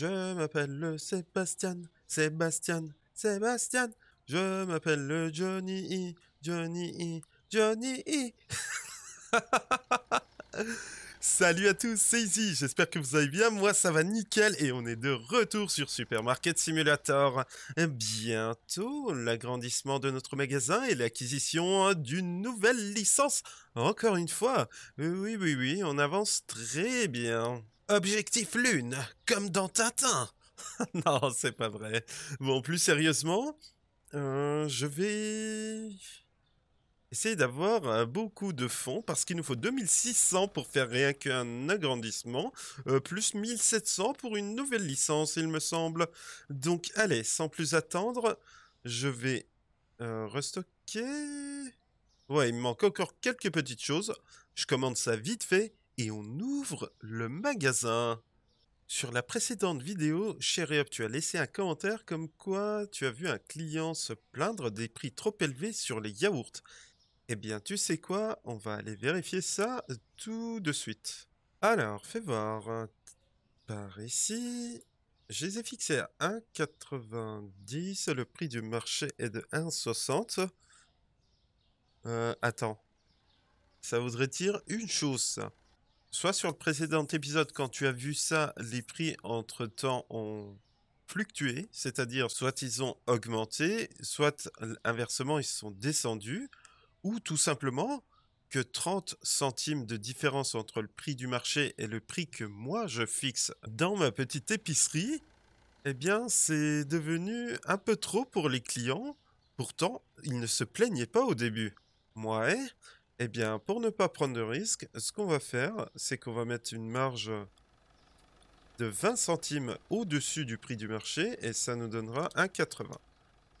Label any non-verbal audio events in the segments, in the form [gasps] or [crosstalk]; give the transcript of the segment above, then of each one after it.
Je m'appelle le Sébastien, Sébastien, Sébastien. Je m'appelle le Johnny E, Johnny E, Johnny E. [laughs] Salut à tous, c'est Izzy, j'espère que vous allez bien, moi ça va nickel et on est de retour sur Supermarket Simulator. Bientôt, l'agrandissement de notre magasin et l'acquisition hein, d'une nouvelle licence, encore une fois. Euh, oui, oui, oui, on avance très bien. Objectif lune, comme dans Tintin. [laughs] non, c'est pas vrai. Bon, plus sérieusement, euh, je vais... Essayez d'avoir euh, beaucoup de fonds parce qu'il nous faut 2600 pour faire rien qu'un agrandissement, euh, plus 1700 pour une nouvelle licence, il me semble. Donc, allez, sans plus attendre, je vais euh, restocker. Ouais, il me manque encore quelques petites choses. Je commande ça vite fait et on ouvre le magasin. Sur la précédente vidéo, Chéréop, tu as laissé un commentaire comme quoi tu as vu un client se plaindre des prix trop élevés sur les yaourts. Eh bien, tu sais quoi On va aller vérifier ça euh, tout de suite. Alors, fais voir. Par ici, je les ai fixés à 1,90. Le prix du marché est de 1,60. Euh, attends. Ça voudrait dire une chose, Soit sur le précédent épisode, quand tu as vu ça, les prix entre-temps ont fluctué, c'est-à-dire soit ils ont augmenté, soit inversement ils sont descendus ou tout simplement que 30 centimes de différence entre le prix du marché et le prix que moi je fixe dans ma petite épicerie, eh bien c'est devenu un peu trop pour les clients. Pourtant, ils ne se plaignaient pas au début. Moi, eh bien pour ne pas prendre de risque, ce qu'on va faire, c'est qu'on va mettre une marge de 20 centimes au-dessus du prix du marché et ça nous donnera 1,80.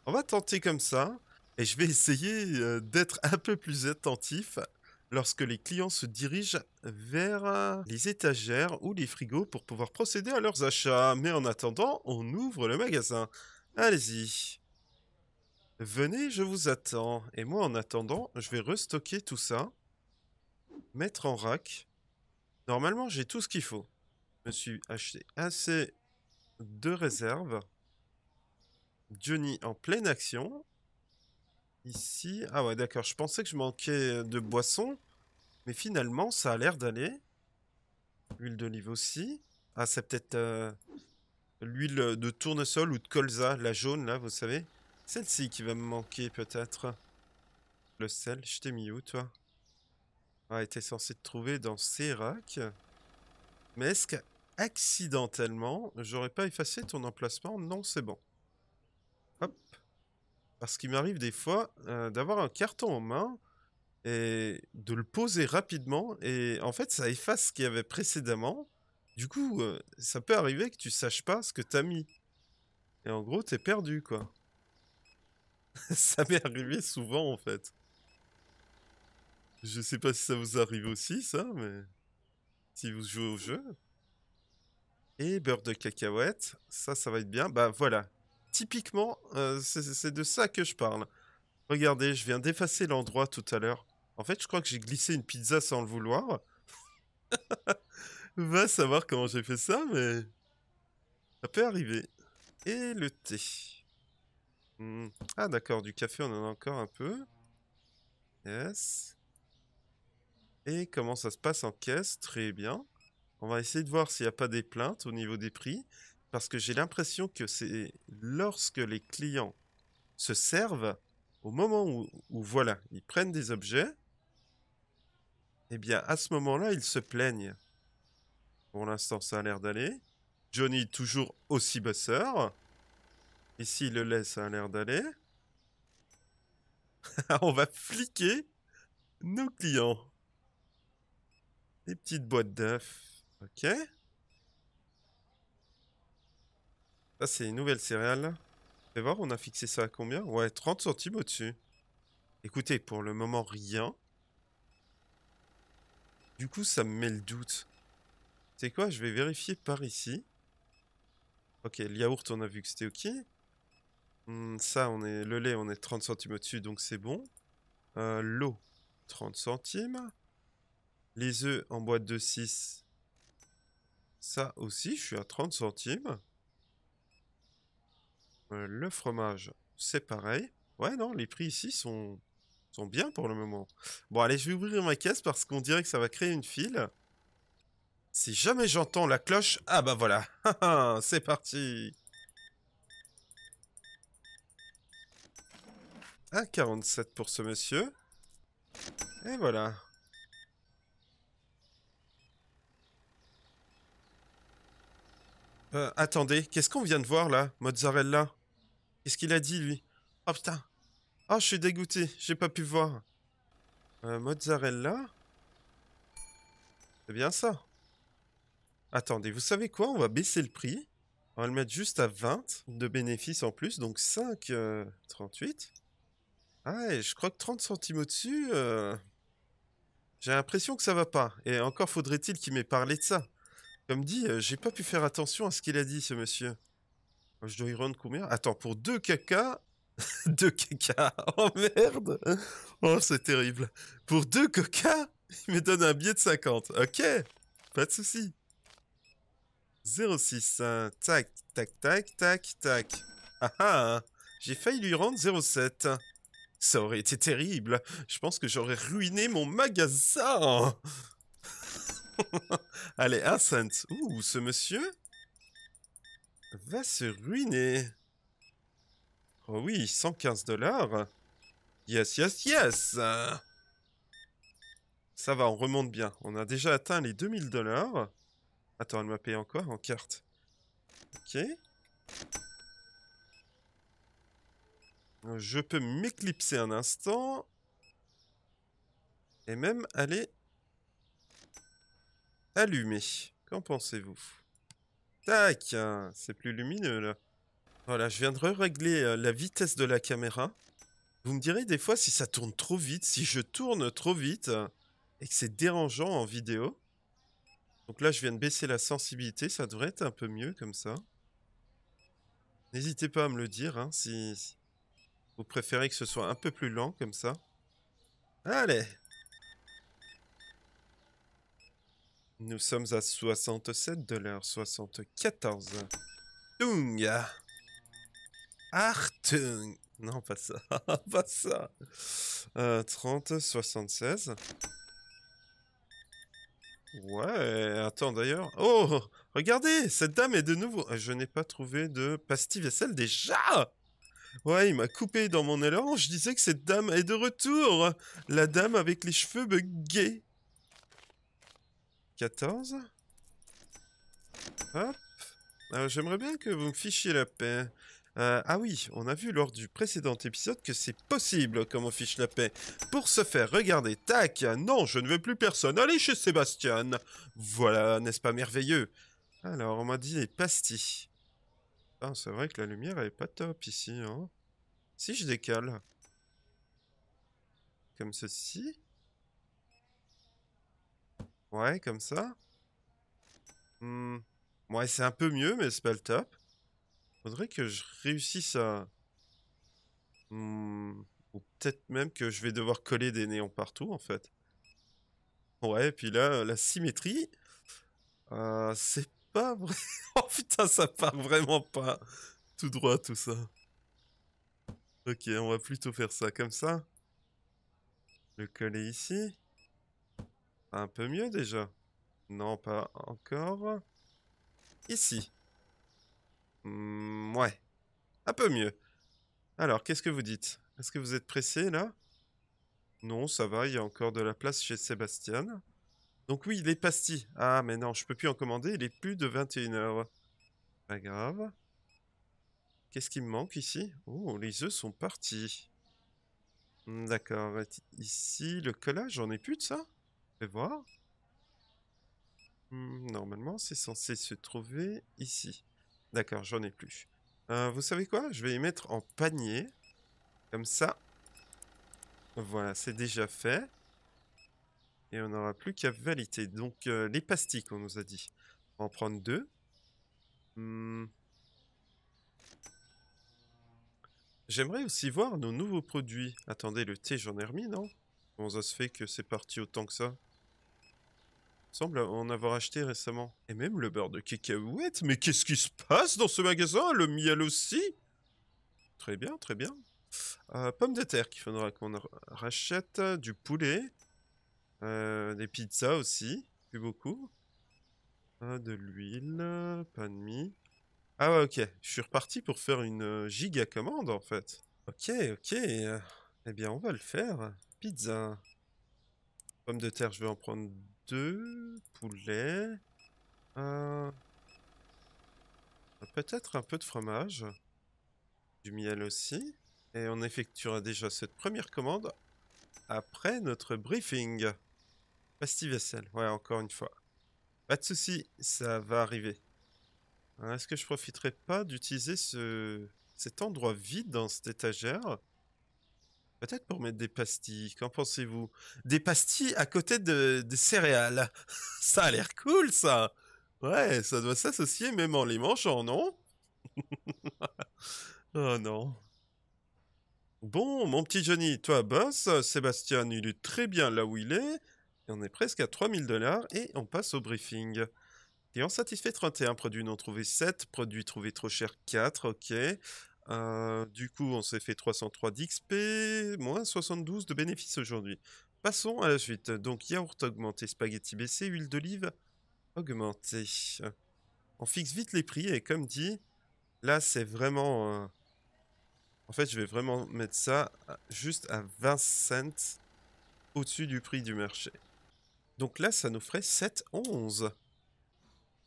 On va tenter comme ça et je vais essayer euh, d'être un peu plus attentif lorsque les clients se dirigent vers euh, les étagères ou les frigos pour pouvoir procéder à leurs achats. Mais en attendant, on ouvre le magasin. Allez-y. Venez, je vous attends. Et moi, en attendant, je vais restocker tout ça. Mettre en rack. Normalement, j'ai tout ce qu'il faut. Je me suis acheté assez de réserves. Johnny en pleine action. Ici. Ah ouais, d'accord. Je pensais que je manquais de boisson, Mais finalement, ça a l'air d'aller. Huile d'olive aussi. Ah, c'est peut-être euh, l'huile de tournesol ou de colza, la jaune, là, vous savez. Celle-ci qui va me manquer, peut-être. Le sel, je t'ai mis où, toi Ah, était censé te trouver dans ces racks. Mais est-ce qu'accidentellement, j'aurais pas effacé ton emplacement Non, c'est bon. Hop. Parce qu'il m'arrive des fois euh, d'avoir un carton en main et de le poser rapidement et en fait ça efface ce qu'il y avait précédemment. Du coup, euh, ça peut arriver que tu saches pas ce que t'as mis. Et en gros, t'es perdu quoi. [laughs] ça m'est arrivé souvent en fait. Je sais pas si ça vous arrive aussi ça, mais si vous jouez au jeu. Et beurre de cacahuète, ça, ça va être bien. Bah voilà, typiquement, euh, c'est de ça que je parle. Regardez, je viens d'effacer l'endroit tout à l'heure. En fait, je crois que j'ai glissé une pizza sans le vouloir. [laughs] Va savoir comment j'ai fait ça, mais ça peut arriver. Et le thé. Hmm. Ah d'accord, du café, on en a encore un peu. Yes. Et comment ça se passe en caisse Très bien. On va essayer de voir s'il n'y a pas des plaintes au niveau des prix. Parce que j'ai l'impression que c'est lorsque les clients se servent, au moment où, voilà, ils prennent des objets, eh bien, à ce moment-là, ils se plaignent. Pour l'instant, ça a l'air d'aller. Johnny, toujours aussi bosseur. Ici, le laisse, ça a l'air d'aller. [laughs] On va fliquer nos clients. Les petites boîtes d'œufs. Ok. Ça, c'est une nouvelle céréale. Fais voir, on a fixé ça à combien Ouais, 30 centimes au-dessus. Écoutez, pour le moment, rien. Du coup, ça me met le doute. C'est quoi Je vais vérifier par ici. Ok, le yaourt, on a vu que c'était ok. Hmm, ça, on est le lait, on est 30 centimes au-dessus, donc c'est bon. Euh, l'eau, 30 centimes. Les œufs en boîte de 6. Ça aussi, je suis à 30 centimes. Euh, le fromage, c'est pareil. Ouais, non, les prix ici sont, sont bien pour le moment. Bon, allez, je vais ouvrir ma caisse parce qu'on dirait que ça va créer une file. Si jamais j'entends la cloche... Ah bah voilà, [laughs] ah, ah, c'est parti 1,47 ah, pour ce monsieur. Et voilà. Euh, attendez, qu'est-ce qu'on vient de voir là Mozzarella Qu'est-ce qu'il a dit, lui Oh putain Oh, je suis dégoûté, j'ai pas pu voir. Euh, mozzarella C'est bien ça. Attendez, vous savez quoi On va baisser le prix. On va le mettre juste à 20 de bénéfices en plus, donc 5, 38. Euh, ah, et je crois que 30 centimes au-dessus, euh. j'ai l'impression que ça va pas. Et encore faudrait-il qu'il m'ait parlé de ça. Comme dit, j'ai pas pu faire attention à ce qu'il a dit, ce monsieur. Je dois y rendre combien Attends, pour deux caca. [laughs] deux caca. [laughs] Oh merde Oh, c'est terrible. Pour deux coca, il me donne un billet de 50. Ok, pas de souci. 06. Tac, tac, tac, tac, tac. Ah ah hein. J'ai failli lui rendre 07. Ça aurait été terrible. Je pense que j'aurais ruiné mon magasin. [laughs] Allez, un cent. Ouh, ce monsieur va se ruiner. Oh oui, 115 dollars. Yes, yes, yes. Ça va, on remonte bien. On a déjà atteint les 2000 dollars. Attends, elle m'a payé encore en carte. Ok. Je peux m'éclipser un instant. Et même aller allumer. Qu'en pensez-vous Tac hein, C'est plus lumineux, là. Voilà, je viens de régler euh, la vitesse de la caméra. Vous me direz des fois si ça tourne trop vite, si je tourne trop vite et que c'est dérangeant en vidéo. Donc là, je viens de baisser la sensibilité, ça devrait être un peu mieux comme ça. N'hésitez pas à me le dire hein, si vous préférez que ce soit un peu plus lent comme ça. Allez Nous sommes à 67,74$. Tung, Artung Non, pas ça. [laughs] pas ça. Euh, 30, 76. Ouais, attends d'ailleurs. Oh Regardez Cette dame est de nouveau... Ah, je n'ai pas trouvé de pastille vaisselle déjà Ouais, il m'a coupé dans mon élan. Je disais que cette dame est de retour La dame avec les cheveux buggés 14. Hop. Euh, j'aimerais bien que vous me fichiez la paix. Euh, ah oui, on a vu lors du précédent épisode que c'est possible comme on fiche la paix. Pour se faire regarder, tac, non, je ne veux plus personne, allez chez Sébastien. Voilà, n'est-ce pas merveilleux Alors, on m'a dit les pastilles. Ah, c'est vrai que la lumière, elle est pas top ici, hein. Si je décale. Comme ceci. Ouais, comme ça. Hmm. Ouais, c'est un peu mieux, mais c'est pas le top. Faudrait que je réussisse à... Hmm, ou peut-être même que je vais devoir coller des néons partout, en fait. Ouais, et puis là, euh, la symétrie... Euh, c'est pas vrai... [laughs] oh putain, ça part vraiment pas tout droit, tout ça. Ok, on va plutôt faire ça comme ça. Le coller ici un peu mieux déjà. Non, pas encore. Ici. Hmm, ouais. Un peu mieux. Alors, qu'est-ce que vous dites Est-ce que vous êtes pressé là Non, ça va, il y a encore de la place chez Sébastien. Donc oui, est pastilles. Ah, mais non, je peux plus en commander, il est plus de 21h. Pas grave. Qu'est-ce qui me manque ici Oh, les œufs sont partis. Hmm, d'accord, ici, le collage, j'en ai plus de ça voir. Hmm, normalement, c'est censé se trouver ici. D'accord, j'en ai plus. Euh, vous savez quoi Je vais y mettre en panier. Comme ça. Voilà, c'est déjà fait. Et on n'aura plus qu'à valider. Donc, euh, les pastilles on nous a dit. On va en prendre deux. Hmm. J'aimerais aussi voir nos nouveaux produits. Attendez, le thé, j'en ai remis, non on ça se fait que c'est parti autant que ça semble en avoir acheté récemment. Et même le beurre de cacahuète. Mais qu'est-ce qui se passe dans ce magasin Le miel aussi Très bien, très bien. Euh, pommes de terre qu'il faudra qu'on rachète. Du poulet. Euh, des pizzas aussi. Plus beaucoup. de l'huile. Pas de mie. Ah ouais, ok. Je suis reparti pour faire une giga commande en fait. Ok, ok. Euh, eh bien, on va le faire. Pizza. Pommes de terre, je vais en prendre deux poulets. Peut-être un peu de fromage. Du miel aussi. Et on effectuera déjà cette première commande après notre briefing. Pastille vaisselle, ouais, encore une fois. Pas de souci, ça va arriver. Hein, est-ce que je profiterai pas d'utiliser ce... cet endroit vide dans cette étagère Peut-être pour mettre des pastilles, qu'en pensez-vous Des pastilles à côté de, des céréales. [laughs] ça a l'air cool, ça Ouais, ça doit s'associer même en les mangeant, non [laughs] Oh non. Bon, mon petit Johnny, toi boss, Sébastien, il est très bien là où il est, on est presque à 3000 dollars, et on passe au briefing. Et on satisfait 31, produits non trouvés, 7, produits trouvés trop chers, 4, ok. Euh, du coup, on s'est fait 303 d'XP, moins 72 de bénéfices aujourd'hui. Passons à la suite. Donc, yaourt augmenté, spaghetti baissé, huile d'olive augmentée. On fixe vite les prix et comme dit, là, c'est vraiment... Euh, en fait, je vais vraiment mettre ça juste à 20 cents au-dessus du prix du marché. Donc là, ça nous ferait 7,11.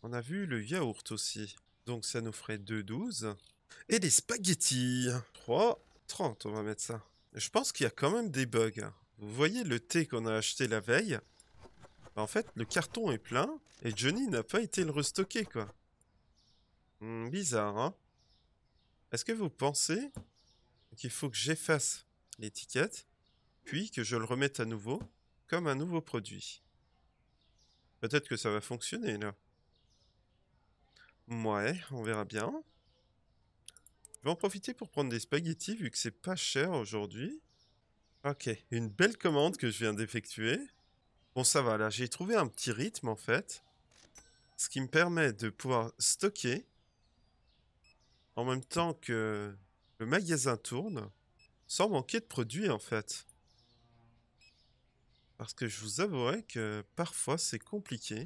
On a vu le yaourt aussi. Donc ça nous ferait 2,12. Et des spaghettis. 3, 30, on va mettre ça. Je pense qu'il y a quand même des bugs. Vous voyez le thé qu'on a acheté la veille bah, En fait, le carton est plein et Johnny n'a pas été le restocker, quoi. Hmm, bizarre, hein Est-ce que vous pensez qu'il faut que j'efface l'étiquette, puis que je le remette à nouveau, comme un nouveau produit Peut-être que ça va fonctionner, là. Ouais, on verra bien. Je vais en profiter pour prendre des spaghettis vu que c'est pas cher aujourd'hui. Ok, une belle commande que je viens d'effectuer. Bon, ça va, là, j'ai trouvé un petit rythme, en fait. Ce qui me permet de pouvoir stocker en même temps que le magasin tourne sans manquer de produits, en fait. Parce que je vous avouerai que parfois, c'est compliqué.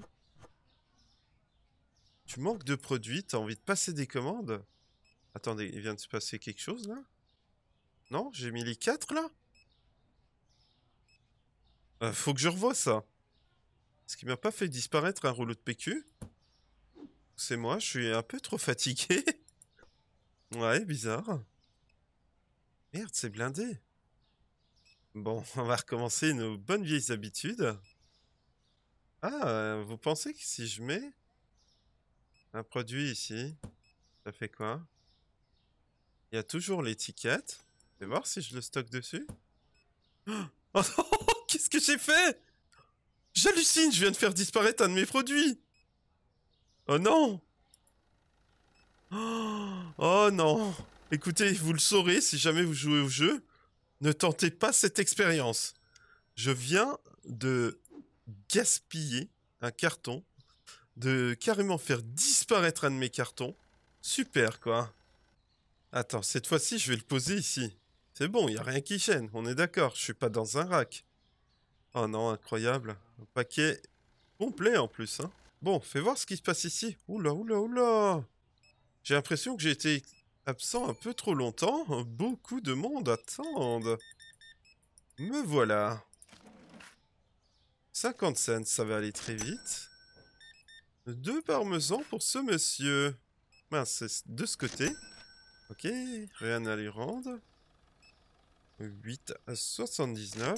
Tu manques de produits, tu as envie de passer des commandes Attendez, il vient de se passer quelque chose là Non J'ai mis les 4 là euh, Faut que je revoie ça. Est-ce qu'il m'a pas fait disparaître un rouleau de PQ C'est moi, je suis un peu trop fatigué. [laughs] ouais, bizarre. Merde, c'est blindé. Bon, [laughs] on va recommencer nos bonnes vieilles habitudes. Ah, euh, vous pensez que si je mets un produit ici, ça fait quoi il y a toujours l'étiquette. vais voir si je le stocke dessus. [gasps] Oh [laughs] Qu'est-ce que j'ai fait J'hallucine, je viens de faire disparaître un de mes produits. Oh non [gasps] Oh non Écoutez, vous le saurez si jamais vous jouez au jeu. Ne tentez pas cette expérience. Je viens de gaspiller un carton, de carrément faire disparaître un de mes cartons. Super quoi Attends, cette fois-ci, je vais le poser ici. C'est bon, il n'y a rien qui gêne. on est d'accord, je suis pas dans un rack. Oh non, incroyable. Un paquet complet en plus. Hein. Bon, fais voir ce qui se passe ici. Oula, oula, oula. J'ai l'impression que j'ai été absent un peu trop longtemps. Beaucoup de monde attendent. Me voilà. 50 cents, ça va aller très vite. Deux parmesans pour ce monsieur. Mince, c'est de ce côté. Ok, rien à lui rendre. 8 à 79.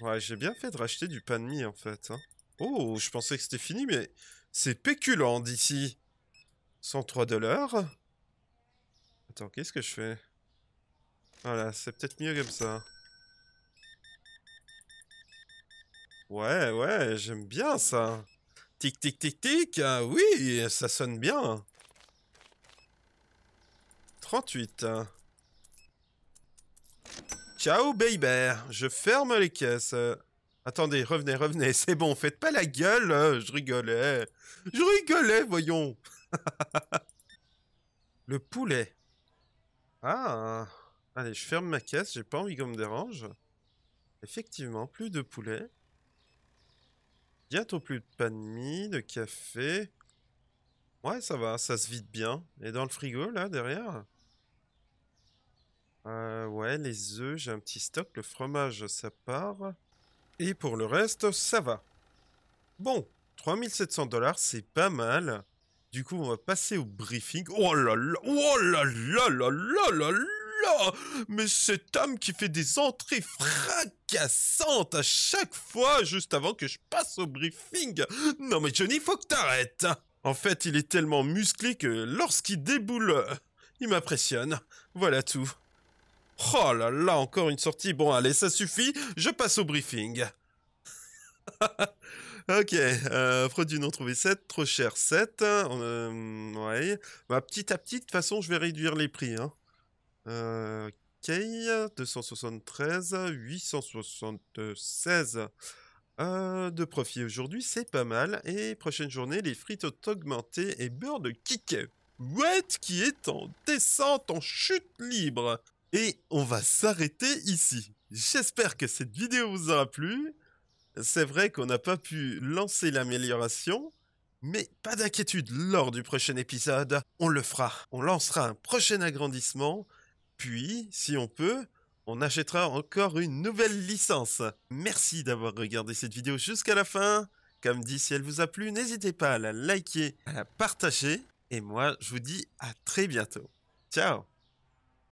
Ouais, j'ai bien fait de racheter du pain de mie, en fait. Hein. Oh, je pensais que c'était fini, mais c'est péculant d'ici. 103 dollars. Attends, qu'est-ce que je fais Voilà, c'est peut-être mieux comme ça. Ouais, ouais, j'aime bien ça. Tic, tic, tic, tic. Hein, oui, ça sonne bien. 38. Ciao, baby. Je ferme les caisses. Attendez, revenez, revenez. C'est bon, faites pas la gueule. Je rigolais. Je rigolais, voyons. [laughs] Le poulet. Ah. Allez, je ferme ma caisse. J'ai pas envie qu'on me dérange. Effectivement, plus de poulet. Bientôt plus de pan de, de café. Ouais, ça va, ça se vide bien. Et dans le frigo, là, derrière euh, ouais, les œufs, j'ai un petit stock. Le fromage, ça part. Et pour le reste, ça va. Bon, 3700 dollars, c'est pas mal. Du coup, on va passer au briefing. Oh là là, oh là là là là là là Mais cet homme qui fait des entrées fracassantes à chaque fois juste avant que je passe au briefing. Non mais Johnny, faut que t'arrêtes. En fait, il est tellement musclé que lorsqu'il déboule, il m'impressionne. Voilà tout. Oh là là, encore une sortie. Bon, allez, ça suffit. Je passe au briefing. [laughs] ok, euh, non trouvé 7, trop cher 7. Euh, ouais. Bah, petit à petit, de toute façon, je vais réduire les prix. Hein. Euh, ok, 273, 876. Euh, de profit aujourd'hui, c'est pas mal. Et prochaine journée, les frites augmentées et beurre de kick. What qui est en descente, en chute libre. Et on va s'arrêter ici. J'espère que cette vidéo vous aura plu. C'est vrai qu'on n'a pas pu lancer l'amélioration, mais pas d'inquiétude, lors du prochain épisode, on le fera. On lancera un prochain agrandissement, puis, si on peut, on achètera encore une nouvelle licence. Merci d'avoir regardé cette vidéo jusqu'à la fin. Comme dit, si elle vous a plu, n'hésitez pas à la liker, à la partager. Et moi, je vous dis à très bientôt. Ciao